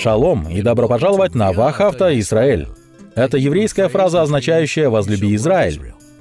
Шалом и добро пожаловать на Вахавта Израиль. Это еврейская фраза, означающая «возлюби Израиль».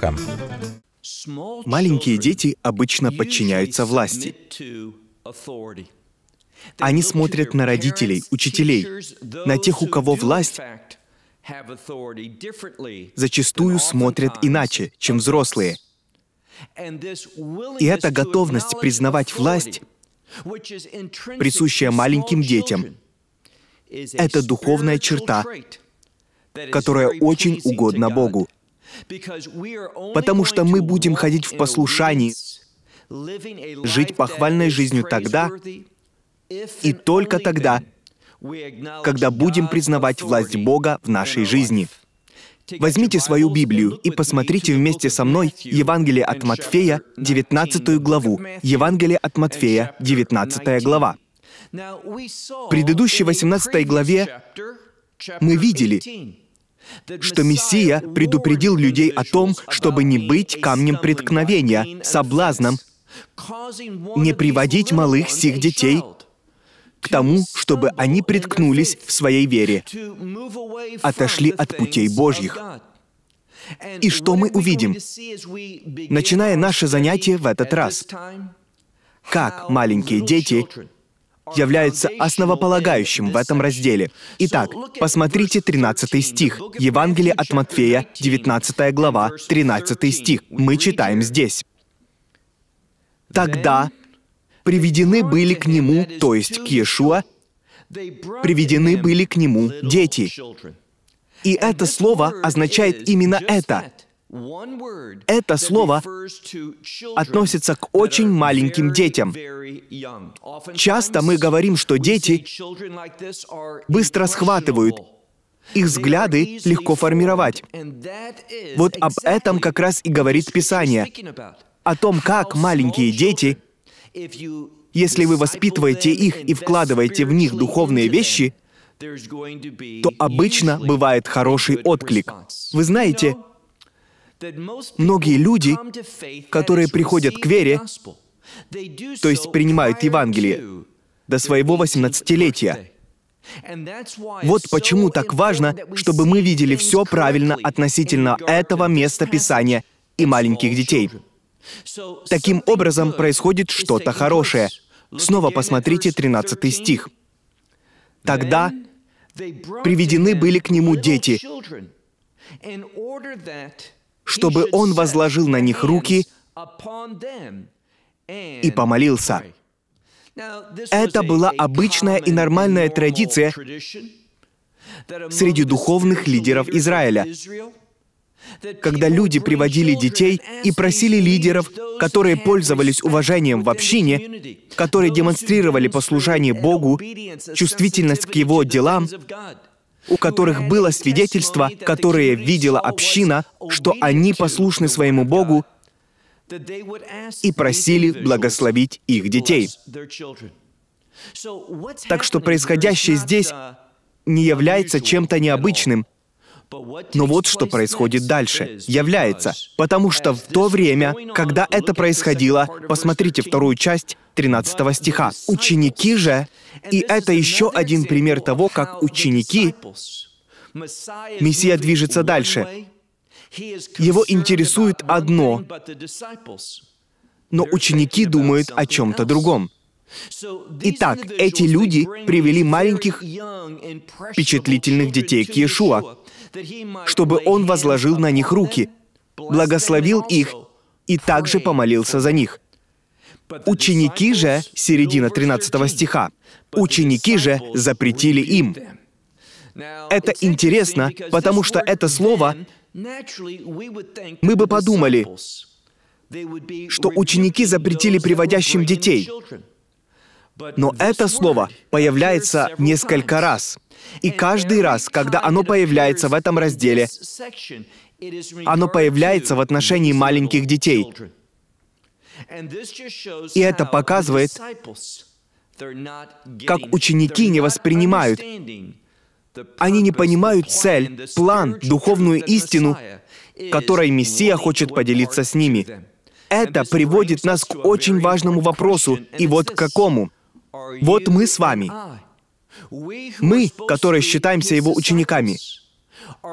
Востока. Маленькие дети обычно подчиняются власти. Они смотрят на родителей, учителей, на тех, у кого власть, зачастую смотрят иначе, чем взрослые. И эта готовность признавать власть, присущая маленьким детям, это духовная черта, которая очень угодна Богу. Потому что мы будем ходить в послушании, жить похвальной жизнью тогда и только тогда, когда будем признавать власть Бога в нашей жизни. Возьмите свою Библию и посмотрите вместе со мной Евангелие от Матфея, 19 главу. Евангелие от Матфея, 19 глава. В предыдущей 18 главе мы видели, что Мессия предупредил людей о том, чтобы не быть камнем преткновения, соблазном, не приводить малых сих детей к тому, чтобы они приткнулись в своей вере, отошли от путей Божьих. И что мы увидим, начиная наше занятие в этот раз? Как маленькие дети является основополагающим в этом разделе. Итак, посмотрите 13 стих, Евангелие от Матфея, 19 глава, 13 стих. Мы читаем здесь. «Тогда приведены были к нему, то есть к Иешуа, приведены были к нему дети». И это слово означает именно это — это слово относится к очень маленьким детям. Часто мы говорим, что дети быстро схватывают, их взгляды легко формировать. Вот об этом как раз и говорит Писание, о том, как маленькие дети, если вы воспитываете их и вкладываете в них духовные вещи, то обычно бывает хороший отклик. Вы знаете, Многие люди, которые приходят к вере, то есть принимают Евангелие, до своего 18-летия. Вот почему так важно, чтобы мы видели все правильно относительно этого места Писания и маленьких детей. Таким образом происходит что-то хорошее. Снова посмотрите 13 стих. «Тогда приведены были к нему дети, чтобы Он возложил на них руки и помолился. Это была обычная и нормальная традиция среди духовных лидеров Израиля, когда люди приводили детей и просили лидеров, которые пользовались уважением в общине, которые демонстрировали послужание Богу, чувствительность к Его делам, у которых было свидетельство, которое видела община, что они послушны своему Богу и просили благословить их детей. Так что происходящее здесь не является чем-то необычным, но вот что происходит дальше. Является. Потому что в то время, когда это происходило, посмотрите вторую часть 13 стиха, ученики же и это еще один пример того, как ученики... Мессия движется дальше. Его интересует одно, но ученики думают о чем-то другом. Итак, эти люди привели маленьких впечатлительных детей к Иешуа, чтобы он возложил на них руки, благословил их и также помолился за них. Ученики же, середина 13 стиха, ученики же запретили им. Это интересно, потому что это слово, мы бы подумали, что ученики запретили приводящим детей. Но это слово появляется несколько раз. И каждый раз, когда оно появляется в этом разделе, оно появляется в отношении маленьких детей. И это показывает, как ученики не воспринимают. Они не понимают цель, план, духовную истину, которой Мессия хочет поделиться с ними. Это приводит нас к очень важному вопросу, и вот к какому. Вот мы с вами. Мы, которые считаемся его учениками.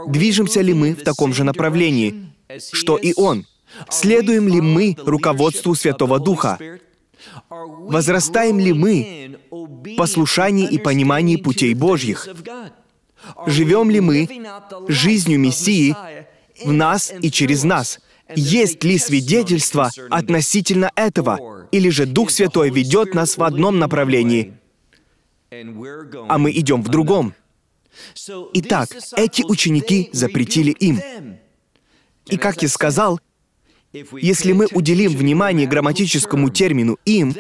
Движемся ли мы в таком же направлении, что и он? Следуем ли мы руководству Святого Духа? Возрастаем ли мы в послушании и понимании путей Божьих? Живем ли мы жизнью Мессии в нас и через нас? Есть ли свидетельство относительно этого? Или же Дух Святой ведет нас в одном направлении, а мы идем в другом? Итак, эти ученики запретили им. И как я сказал, если мы уделим внимание грамматическому термину «им»,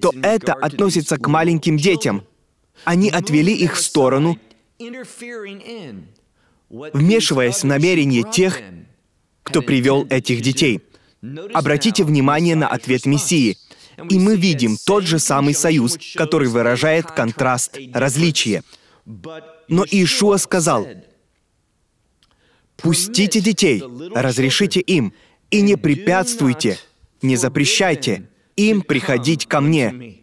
то это относится к маленьким детям. Они отвели их в сторону, вмешиваясь в намерение тех, кто привел этих детей. Обратите внимание на ответ Мессии. И мы видим тот же самый союз, который выражает контраст, различие. Но Иешуа сказал, «Пустите детей, разрешите им, и не препятствуйте, не запрещайте им приходить ко мне».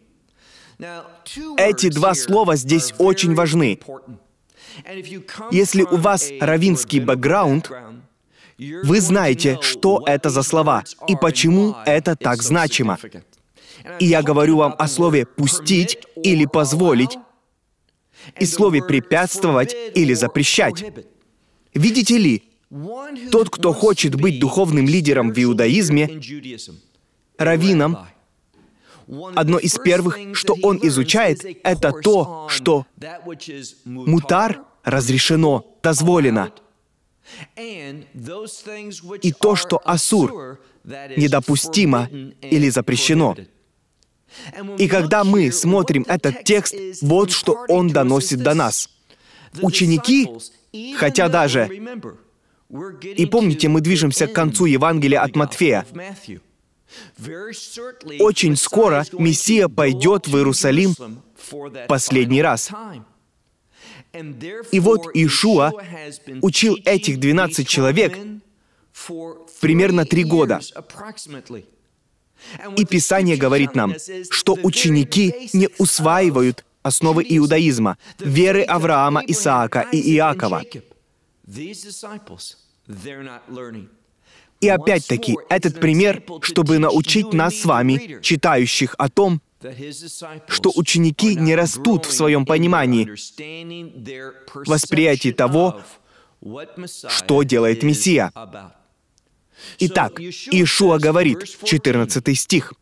Эти два слова здесь очень важны. Если у вас равинский бэкграунд, вы знаете, что это за слова и почему это так значимо. И я говорю вам о слове «пустить» или «позволить», и слове «препятствовать» или «запрещать». Видите ли, тот, кто хочет быть духовным лидером в иудаизме, раввином, одно из первых, что он изучает, это то, что мутар разрешено, дозволено. И то, что асур, недопустимо или запрещено. И когда мы смотрим этот текст, вот что он доносит до нас. Ученики, хотя даже и помните, мы движемся к концу Евангелия от Матфея. Очень скоро Мессия пойдет в Иерусалим последний раз. И вот Ишуа учил этих 12 человек примерно три года. И Писание говорит нам, что ученики не усваивают основы иудаизма, веры Авраама, Исаака и Иакова – и опять-таки, этот пример, чтобы научить нас с вами, читающих о том, что ученики не растут в своем понимании, восприятии того, что делает Мессия. Итак, Иешуа говорит, 14 стих,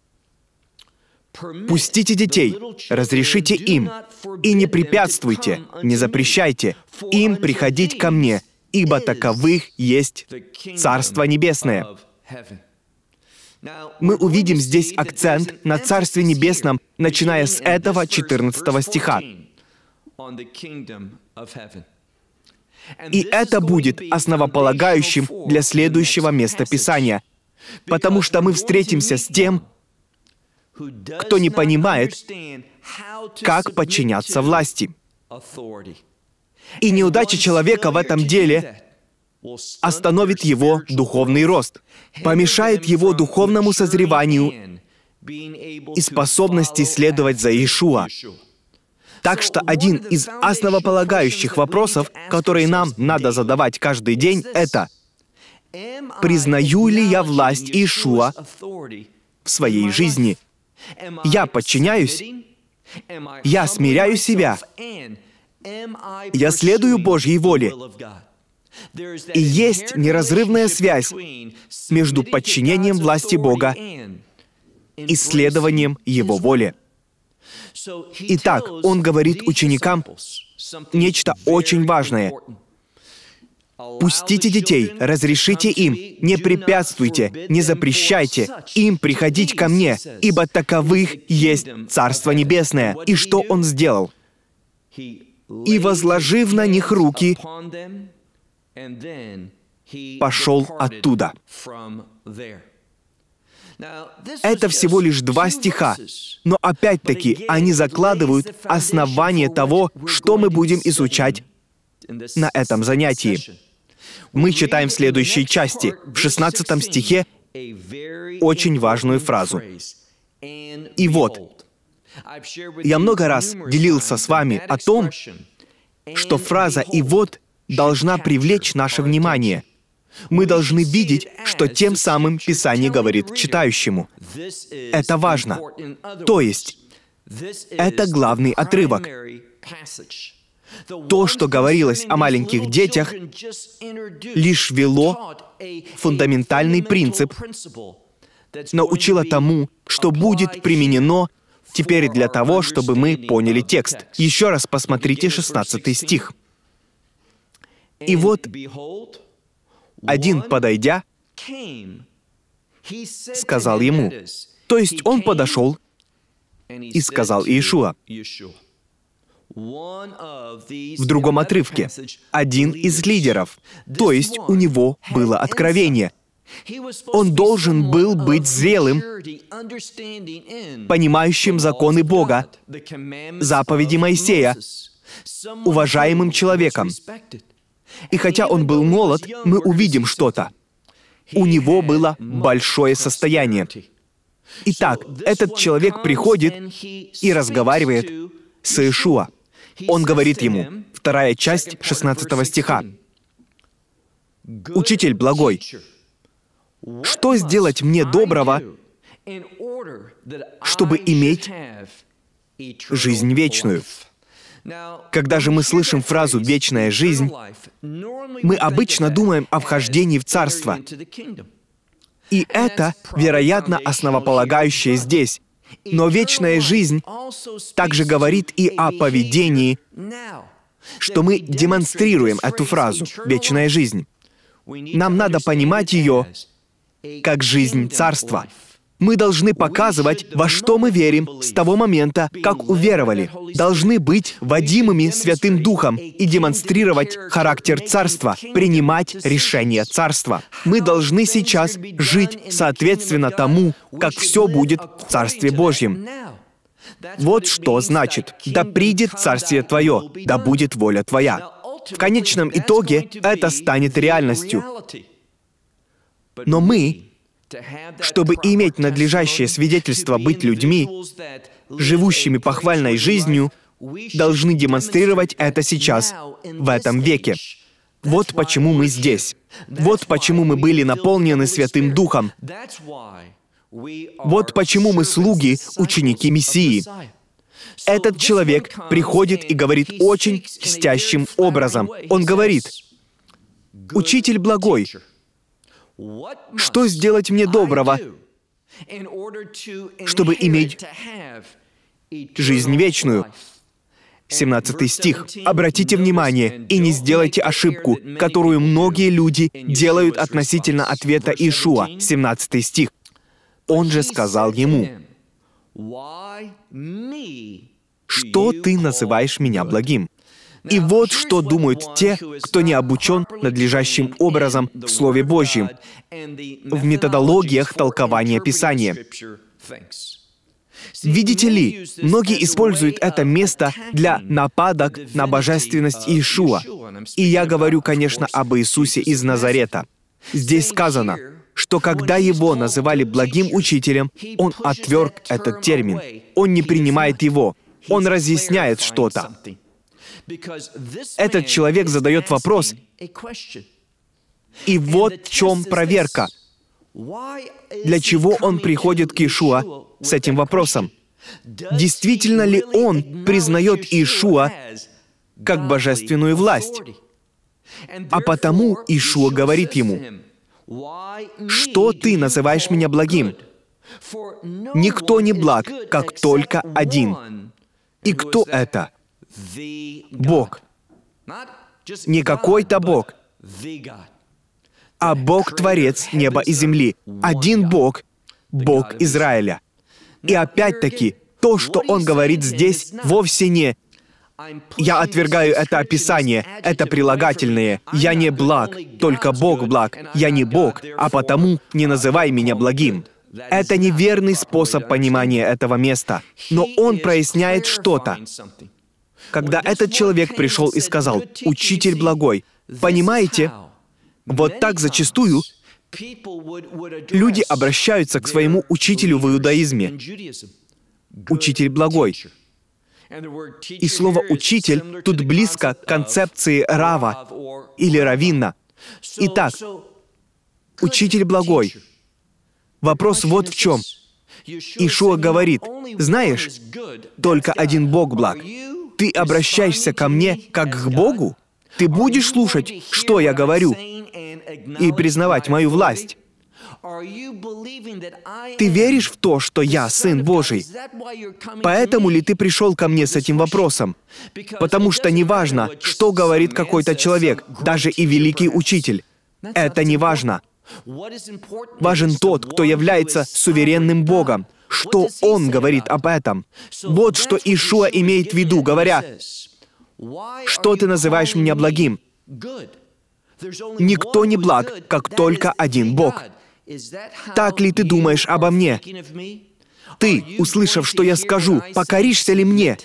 «Пустите детей, разрешите им, и не препятствуйте, не запрещайте им приходить ко мне, ибо таковых есть Царство Небесное. Мы увидим здесь акцент на Царстве Небесном, начиная с этого 14 стиха. И это будет основополагающим для следующего места Писания, потому что мы встретимся с тем, кто не понимает, как подчиняться власти. И неудача человека в этом деле остановит его духовный рост, помешает его духовному созреванию и способности следовать за Иешуа. Так что один из основополагающих вопросов, которые нам надо задавать каждый день, это «Признаю ли я власть Иешуа в своей жизни? Я подчиняюсь? Я смиряю себя? Я следую Божьей воле. И есть неразрывная связь между подчинением власти Бога и следованием Его воли. Итак, Он говорит ученикам нечто очень важное. Пустите детей, разрешите им, не препятствуйте, не запрещайте им приходить ко мне, ибо таковых есть Царство Небесное. И что Он сделал? и, возложив на них руки, пошел оттуда. Это всего лишь два стиха, но опять-таки они закладывают основание того, что мы будем изучать на этом занятии. Мы читаем в следующей части, в 16 стихе, очень важную фразу. «И вот, я много раз делился с вами о том, что фраза «и вот» должна привлечь наше внимание. Мы должны видеть, что тем самым Писание говорит читающему. Это важно. То есть, это главный отрывок. То, что говорилось о маленьких детях, лишь вело фундаментальный принцип, научило тому, что будет применено Теперь для того, чтобы мы поняли текст. Еще раз посмотрите 16 стих. «И вот один, подойдя, сказал ему». То есть он подошел и сказал Иешуа. В другом отрывке, один из лидеров, то есть у него было откровение — он должен был быть зрелым, понимающим законы Бога, заповеди Моисея, уважаемым человеком. И хотя он был молод, мы увидим что-то. У него было большое состояние. Итак, этот человек приходит и разговаривает с Иешуа. Он говорит ему, вторая часть 16 стиха, «Учитель благой, что сделать мне доброго, чтобы иметь жизнь вечную? Когда же мы слышим фразу «вечная жизнь», мы обычно думаем о вхождении в Царство. И это, вероятно, основополагающее здесь. Но вечная жизнь также говорит и о поведении, что мы демонстрируем эту фразу «вечная жизнь». Нам надо понимать ее как жизнь царства. Мы должны показывать, во что мы верим с того момента, как уверовали. Должны быть водимыми Святым Духом и демонстрировать характер Царства, принимать решения Царства. Мы должны сейчас жить соответственно тому, как все будет в Царстве Божьем. Вот что значит «Да придет Царствие Твое, да будет воля Твоя». В конечном итоге это станет реальностью. Но мы, чтобы иметь надлежащее свидетельство быть людьми, живущими похвальной жизнью, должны демонстрировать это сейчас, в этом веке. Вот почему мы здесь. Вот почему мы были наполнены Святым Духом. Вот почему мы слуги, ученики Мессии. Этот человек приходит и говорит очень чтящим образом. Он говорит, «Учитель благой, что сделать мне доброго, чтобы иметь жизнь вечную? 17 стих. Обратите внимание и не сделайте ошибку, которую многие люди делают относительно ответа Ишуа. 17 стих. Он же сказал ему, «Что ты называешь меня благим?» И вот что думают те, кто не обучен надлежащим образом в Слове Божьем, в методологиях толкования Писания. Видите ли, многие используют это место для нападок на божественность Иешуа. И я говорю, конечно, об Иисусе из Назарета. Здесь сказано, что когда его называли благим учителем, он отверг этот термин. Он не принимает его. Он разъясняет что-то. Этот человек задает вопрос, и вот в чем проверка. Для чего он приходит к Ишуа с этим вопросом? Действительно ли он признает Ишуа как божественную власть? А потому Ишуа говорит ему, «Что ты называешь меня благим? Никто не благ, как только один. И кто это? Бог. Не какой-то Бог, а Бог Творец неба и земли. Один Бог, Бог Израиля. И опять-таки, то, что он говорит здесь, вовсе не я отвергаю это описание, это прилагательное. Я не благ, только Бог благ. Я не Бог, а потому не называй меня благим. Это неверный способ понимания этого места. Но он проясняет что-то. Когда этот человек пришел и сказал, «Учитель благой», понимаете, вот так зачастую люди обращаются к своему учителю в иудаизме. «Учитель благой». И слово «учитель» тут близко к концепции «рава» или равина. Итак, «учитель благой». Вопрос вот в чем. Ишуа говорит, «Знаешь, только один Бог благ, ты обращаешься ко мне как к Богу? Ты будешь слушать, что я говорю, и признавать мою власть? Ты веришь в то, что я Сын Божий? Поэтому ли ты пришел ко мне с этим вопросом? Потому что неважно, что говорит какой-то человек, даже и великий учитель. Это неважно. Важен тот, кто является суверенным Богом, что он говорит об этом. Вот что Ишуа имеет в виду, говоря, «Что ты называешь меня благим?» Никто не благ, как только один Бог. Так ли ты думаешь обо мне? Ты, услышав, что я скажу, покоришься ли мне,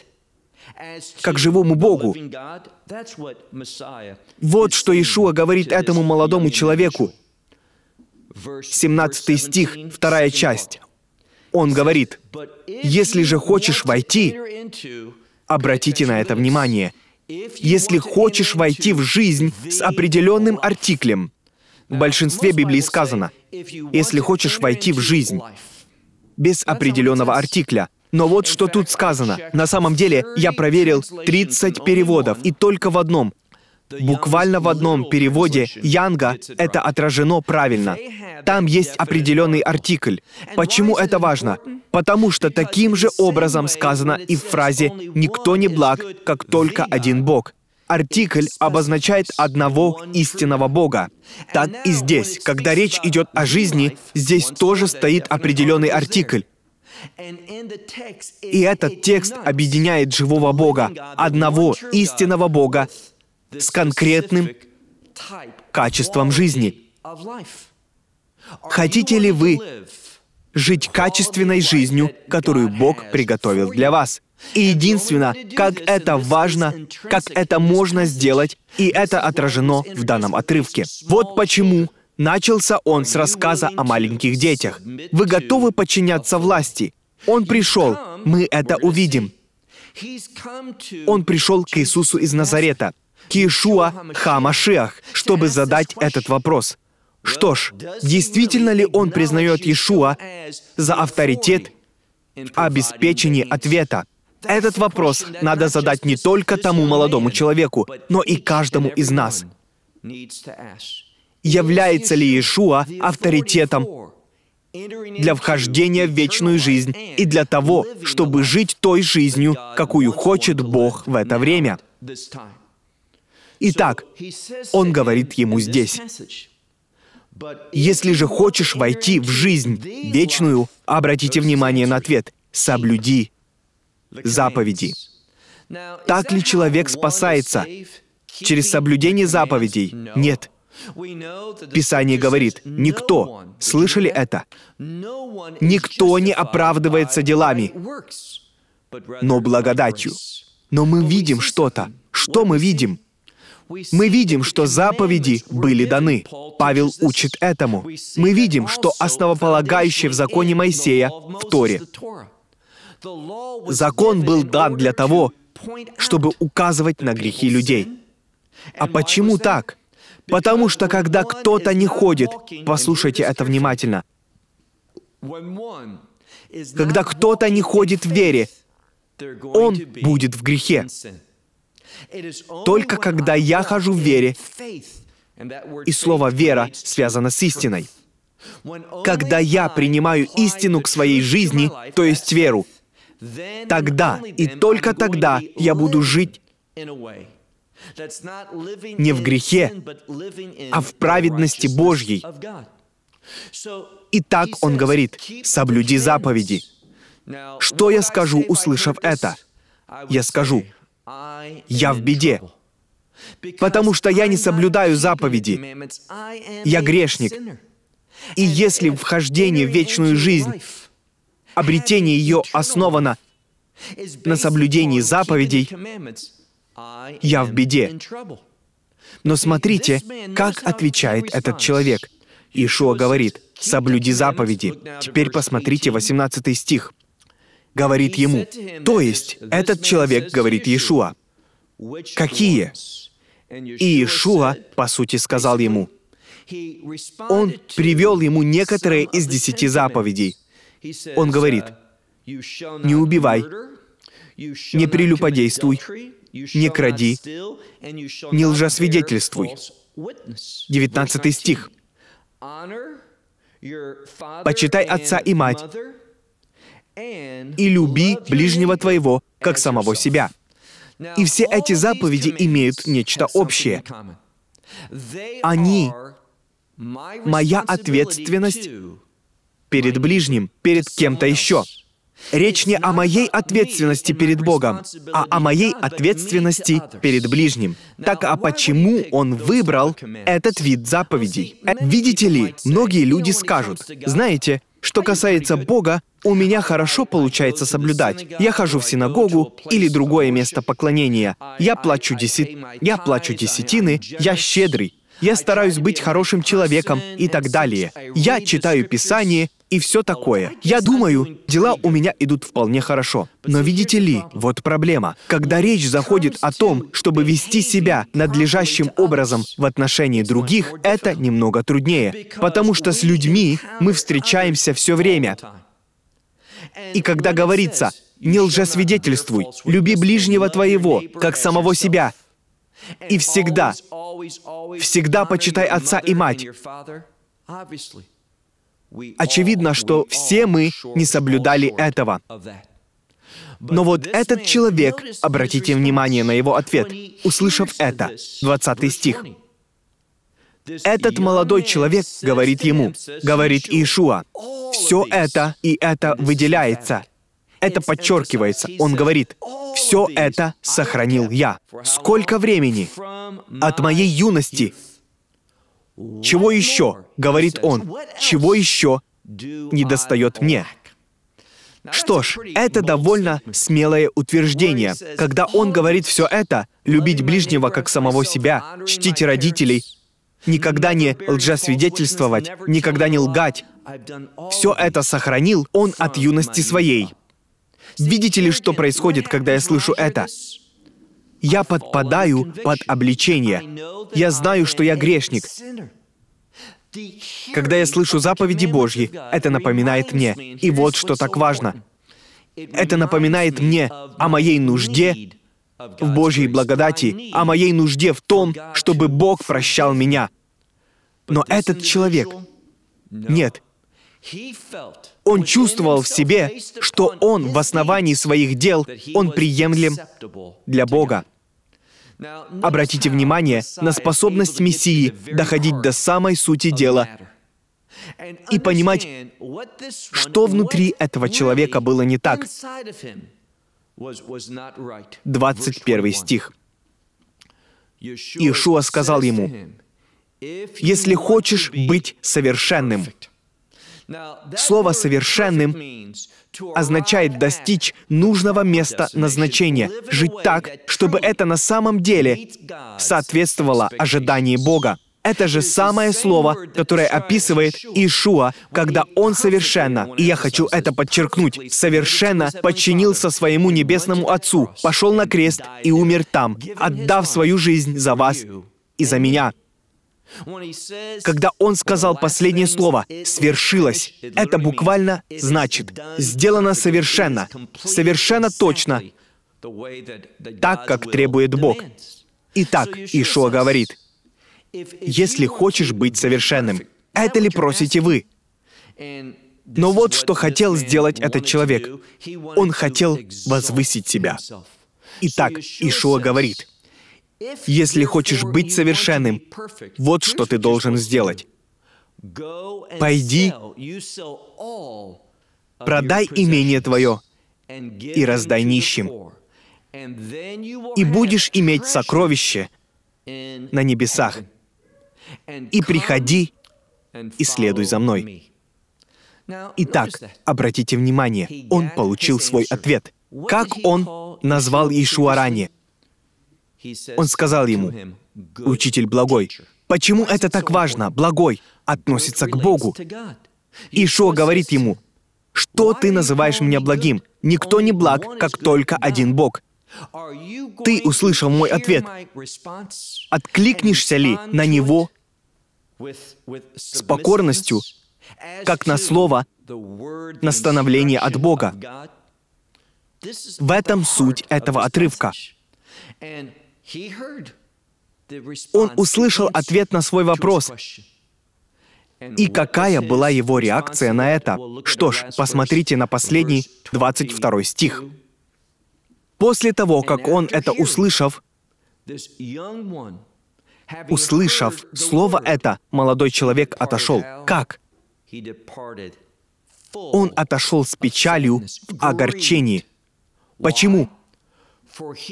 как живому Богу? Вот что Иешуа говорит этому молодому человеку. 17 стих, вторая часть. Он говорит, «Если же хочешь войти, обратите на это внимание, если хочешь войти в жизнь с определенным артиклем, в большинстве Библии сказано, если хочешь войти в жизнь, без определенного артикля. Но вот что тут сказано. На самом деле, я проверил 30 переводов, и только в одном Буквально в одном переводе Янга это отражено правильно. Там есть определенный артикль. Почему это важно? Потому что таким же образом сказано и в фразе «никто не благ, как только один Бог». Артикль обозначает одного истинного Бога. Так и здесь, когда речь идет о жизни, здесь тоже стоит определенный артикль. И этот текст объединяет живого Бога, одного истинного Бога, с конкретным качеством жизни. Хотите ли вы жить качественной жизнью, которую Бог приготовил для вас? И единственное, как это важно, как это можно сделать, и это отражено в данном отрывке. Вот почему начался он с рассказа о маленьких детях. Вы готовы подчиняться власти? Он пришел, мы это увидим. Он пришел к Иисусу из Назарета. Иешуа Хамашиах, чтобы задать этот вопрос. Что ж, действительно ли он признает Иешуа за авторитет в обеспечении ответа? Этот вопрос надо задать не только тому молодому человеку, но и каждому из нас. Является ли Иешуа авторитетом для вхождения в вечную жизнь и для того, чтобы жить той жизнью, какую хочет Бог в это время? Итак, он говорит ему здесь, «Если же хочешь войти в жизнь вечную, обратите внимание на ответ, соблюди заповеди». Так ли человек спасается? Через соблюдение заповедей? Нет. Писание говорит, никто, слышали это? Никто не оправдывается делами, но благодатью. Но мы видим что-то. Что мы видим? Мы видим, что заповеди были даны. Павел учит этому. Мы видим, что основополагающее в законе Моисея в Торе. Закон был дан для того, чтобы указывать на грехи людей. А почему так? Потому что когда кто-то не ходит, послушайте это внимательно, когда кто-то не ходит в вере, он будет в грехе только когда я хожу в вере, и слово «вера» связано с истиной. Когда я принимаю истину к своей жизни, то есть веру, тогда и только тогда я буду жить не в грехе, а в праведности Божьей. И так он говорит, «Соблюди заповеди». Что я скажу, услышав это? Я скажу, я в беде, потому что я не соблюдаю заповеди. Я грешник. И если вхождение в вечную жизнь, обретение ее основано на соблюдении заповедей, я в беде. Но смотрите, как отвечает этот человек. Ишуа говорит, «Соблюди заповеди». Теперь посмотрите 18 стих говорит ему. То есть, этот человек говорит Иешуа. Какие? И Иешуа, по сути, сказал ему. Он привел ему некоторые из десяти заповедей. Он говорит, «Не убивай, не прелюбодействуй, не кради, не лжесвидетельствуй». 19 стих. «Почитай отца и мать, и люби ближнего твоего, как самого себя. И все эти заповеди имеют нечто общее. Они — моя ответственность перед ближним, перед кем-то еще. Речь не о моей ответственности перед Богом, а о моей ответственности перед ближним. Так а почему он выбрал этот вид заповедей? Э, видите ли, многие люди скажут, знаете, что касается Бога, у меня хорошо получается соблюдать. Я хожу в синагогу или другое место поклонения. Я плачу, деси... я плачу десятины, я щедрый я стараюсь быть хорошим человеком и так далее. Я читаю Писание и все такое. Я думаю, дела у меня идут вполне хорошо. Но видите ли, вот проблема. Когда речь заходит о том, чтобы вести себя надлежащим образом в отношении других, это немного труднее, потому что с людьми мы встречаемся все время. И когда говорится «не лжесвидетельствуй», «люби ближнего твоего», как самого себя, и всегда, всегда почитай отца и мать. Очевидно, что все мы не соблюдали этого. Но вот этот человек, обратите внимание на его ответ, услышав это, 20 стих. Этот молодой человек говорит ему, говорит Иешуа, все это и это выделяется, это подчеркивается. Он говорит, «Все это сохранил я». Сколько времени? От моей юности. Чего еще, говорит он, чего еще не достает мне? Что ж, это довольно смелое утверждение. Когда он говорит все это, любить ближнего как самого себя, чтить родителей, никогда не лжесвидетельствовать, никогда не лгать, все это сохранил он от юности своей. Видите ли, что происходит, когда я слышу это? Я подпадаю под обличение. Я знаю, что я грешник. Когда я слышу заповеди Божьи, это напоминает мне. И вот что так важно. Это напоминает мне о моей нужде в Божьей благодати, о моей нужде в том, чтобы Бог прощал меня. Но этот человек... Нет, он чувствовал в себе, что он в основании своих дел, он приемлем для Бога. Обратите внимание на способность Мессии доходить до самой сути дела и понимать, что внутри этого человека было не так. 21 стих. Иешуа сказал ему, «Если хочешь быть совершенным, Слово «совершенным» означает достичь нужного места назначения, жить так, чтобы это на самом деле соответствовало ожиданию Бога. Это же самое слово, которое описывает Ишуа, когда он совершенно, и я хочу это подчеркнуть, совершенно подчинился своему небесному Отцу, пошел на крест и умер там, отдав свою жизнь за вас и за меня. Когда он сказал последнее слово «свершилось», это буквально значит «сделано совершенно», «совершенно точно», так, как требует Бог. Итак, Ишуа говорит, «Если хочешь быть совершенным, это ли просите вы?» Но вот что хотел сделать этот человек. Он хотел возвысить себя. Итак, Ишуа говорит, если хочешь быть совершенным, вот что ты должен сделать. Пойди, продай имение твое и раздай нищим, и будешь иметь сокровище на небесах. И приходи и следуй за мной. Итак, обратите внимание, он получил свой ответ. Как он назвал Иешуа ранее? Он сказал ему, «Учитель благой, почему это так важно? Благой относится к Богу». Ишо говорит ему, «Что ты называешь меня благим? Никто не благ, как только один Бог». Ты услышал мой ответ. Откликнешься ли на него с покорностью, как на слово, на становление от Бога? В этом суть этого отрывка. Он услышал ответ на свой вопрос. И какая была его реакция на это? Что ж, посмотрите на последний 22 стих. После того, как он это услышав, услышав слово это, молодой человек отошел. Как? Он отошел с печалью в огорчении. Почему?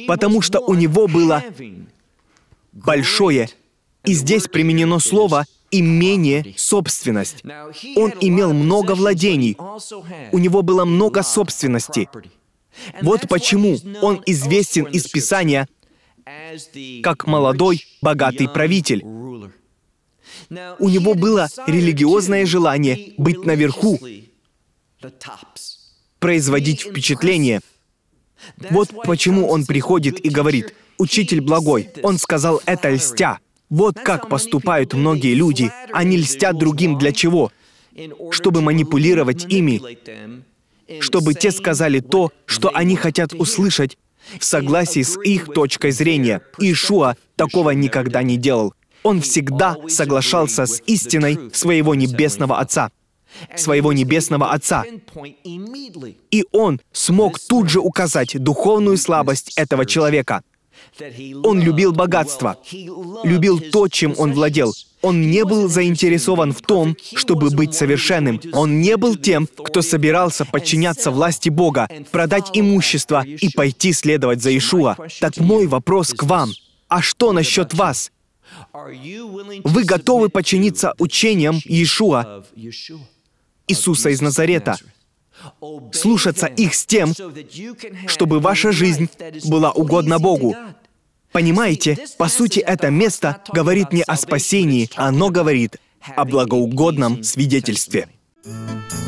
потому что у него было большое, и здесь применено слово имение, собственность. Он имел много владений, у него было много собственности. Вот почему он известен из Писания как молодой, богатый правитель. У него было религиозное желание быть наверху, производить впечатление — вот почему он приходит и говорит, «Учитель благой». Он сказал это льстя. Вот как поступают многие люди. Они льстят другим для чего? Чтобы манипулировать ими, чтобы те сказали то, что они хотят услышать, в согласии с их точкой зрения. Ишуа такого никогда не делал. Он всегда соглашался с истиной своего небесного Отца своего небесного Отца. И он смог тут же указать духовную слабость этого человека. Он любил богатство, любил то, чем он владел. Он не был заинтересован в том, чтобы быть совершенным. Он не был тем, кто собирался подчиняться власти Бога, продать имущество и пойти следовать за Ишуа. Так мой вопрос к вам. А что насчет вас? Вы готовы подчиниться учениям Иешуа Иисуса из Назарета, слушаться их с тем, чтобы ваша жизнь была угодна Богу. Понимаете, по сути, это место говорит не о спасении, оно говорит о благоугодном свидетельстве. thank you